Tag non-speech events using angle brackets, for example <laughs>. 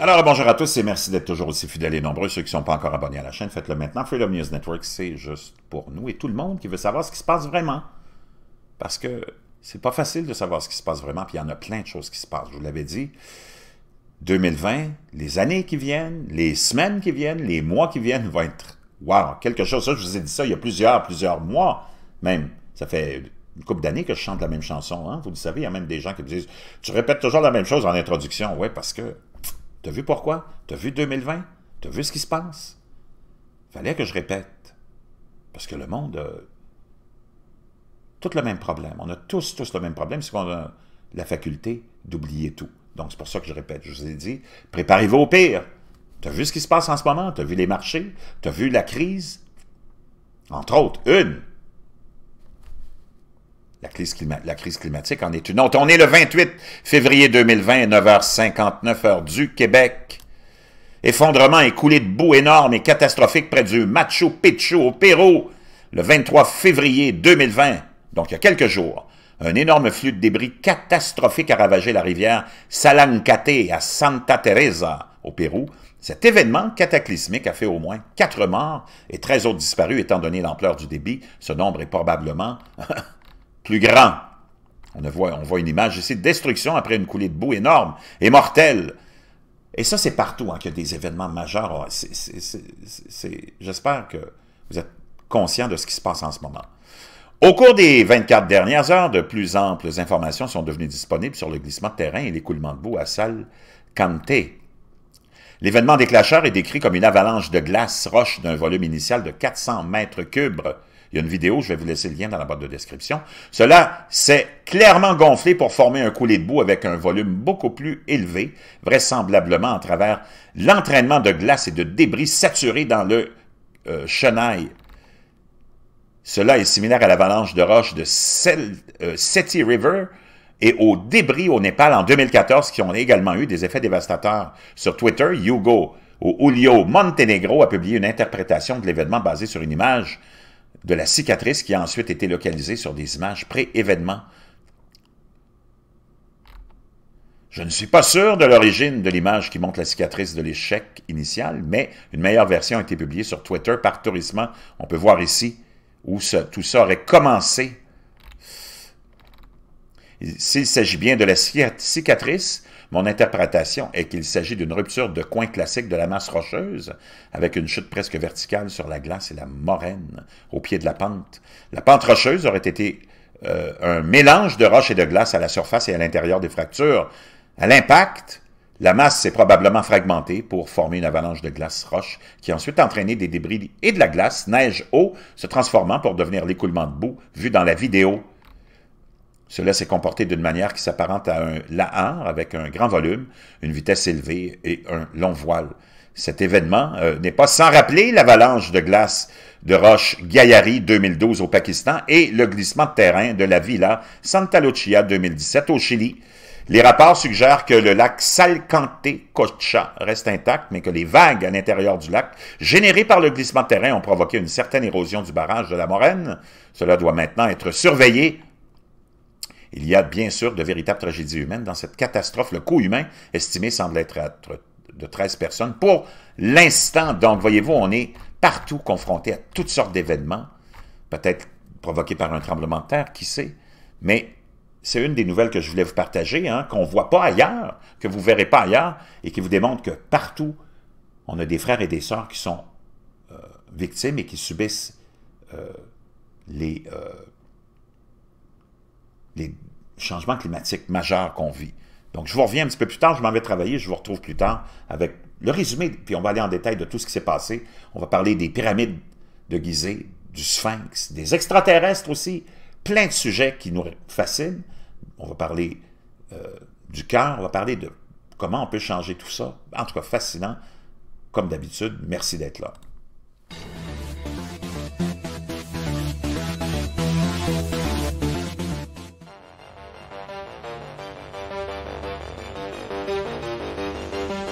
Alors, bonjour à tous et merci d'être toujours aussi fidèles et nombreux. Ceux qui ne sont pas encore abonnés à la chaîne, faites-le maintenant. Freedom News Network, c'est juste pour nous et tout le monde qui veut savoir ce qui se passe vraiment. Parce que c'est pas facile de savoir ce qui se passe vraiment, puis il y en a plein de choses qui se passent. Je vous l'avais dit, 2020, les années qui viennent, les semaines qui viennent, les mois qui viennent vont être, wow, quelque chose. je vous ai dit ça il y a plusieurs, plusieurs mois même. Ça fait une couple d'années que je chante la même chanson, hein. vous le savez, il y a même des gens qui me disent, tu répètes toujours la même chose en introduction. Oui, parce que T'as vu pourquoi? T'as vu 2020? T'as vu ce qui se passe? Fallait que je répète. Parce que le monde a tout le même problème. On a tous, tous le même problème, c'est qu'on a la faculté d'oublier tout. Donc, c'est pour ça que je répète. Je vous ai dit, préparez-vous au pire. T'as vu ce qui se passe en ce moment? T'as vu les marchés? T'as vu la crise? Entre autres, une la crise, climatique en est une autre. On est le 28 février 2020, 9h59 heure du Québec. Effondrement et coulée de boue énorme et catastrophique près du Machu Picchu au Pérou le 23 février 2020, donc il y a quelques jours. Un énorme flux de débris catastrophique a ravagé la rivière Salancate à Santa Teresa au Pérou. Cet événement cataclysmique a fait au moins quatre morts et 13 autres disparus étant donné l'ampleur du débit. Ce nombre est probablement <laughs> plus grand. On, voit, on voit une image ici, de destruction après une coulée de boue énorme et mortelle. Et ça, c'est partout hein, qu'il y a des événements majeurs. Ah, j'espère que vous êtes conscient de ce qui se passe en ce moment. Au cours des 24 dernières heures, de plus amples informations sont devenues disponibles sur le glissement de terrain et l'écoulement de boue à Salcante. L'événement déclencheur est décrit comme une avalanche de glace roche d'un volume initial de 400 mètres cubes il y a une vidéo, je vais vous laisser le lien dans la boîte de description. Cela s'est clairement gonflé pour former un coulé de boue avec un volume beaucoup plus élevé, vraisemblablement à travers l'entraînement de glace et de débris saturés dans le euh, Chennai. cela est similaire à l'avalanche de roches de euh, Seti River et aux débris au Népal en 2014 qui ont également eu des effets dévastateurs. Sur Twitter, Hugo ou Julio Montenegro a publié une interprétation de l'événement basée sur une image de la cicatrice qui a ensuite été localisée sur des images pré-événements. Je ne suis pas sûr de l'origine de l'image qui montre la cicatrice de l'échec initial, mais une meilleure version a été publiée sur Twitter par Tourisme. On peut voir ici où tout ça aurait commencé. S'il s'agit bien de la cicatrice, mon interprétation est qu'il s'agit d'une rupture de coin classique de la masse rocheuse, avec une chute presque verticale sur la glace et la moraine au pied de la pente. La pente rocheuse aurait été euh, un mélange de roches et de glace à la surface et à l'intérieur des fractures. À l'impact, la masse s'est probablement fragmentée pour former une avalanche de glace-roche qui a ensuite entraîné des débris et de la glace, neige, eau, se transformant pour devenir l'écoulement de boue vu dans la vidéo cela s'est comporté d'une manière qui s'apparente à un lahar avec un grand volume, une vitesse élevée et un long voile. Cet événement euh, n'est pas sans rappeler l'avalanche de glace de roche Gayari 2012 au Pakistan et le glissement de terrain de la Villa Santa Lucia 2017 au Chili. Les rapports suggèrent que le lac Salcante-Cocha reste intact, mais que les vagues à l'intérieur du lac, générées par le glissement de terrain, ont provoqué une certaine érosion du barrage de la Moraine. Cela doit maintenant être surveillé il y a bien sûr de véritables tragédies humaines dans cette catastrophe. Le coût humain estimé semble être de 13 personnes pour l'instant. Donc, voyez-vous, on est partout confronté à toutes sortes d'événements, peut-être provoqués par un tremblement de terre, qui sait. Mais c'est une des nouvelles que je voulais vous partager, hein, qu'on ne voit pas ailleurs, que vous ne verrez pas ailleurs, et qui vous démontre que partout, on a des frères et des sœurs qui sont euh, victimes et qui subissent euh, les... Euh, les changements climatiques majeurs qu'on vit. Donc, je vous reviens un petit peu plus tard, je m'en vais travailler, je vous retrouve plus tard avec le résumé, puis on va aller en détail de tout ce qui s'est passé. On va parler des pyramides de Gizeh, du sphinx, des extraterrestres aussi, plein de sujets qui nous fascinent. On va parler euh, du cœur, on va parler de comment on peut changer tout ça. En tout cas, fascinant, comme d'habitude. Merci d'être là.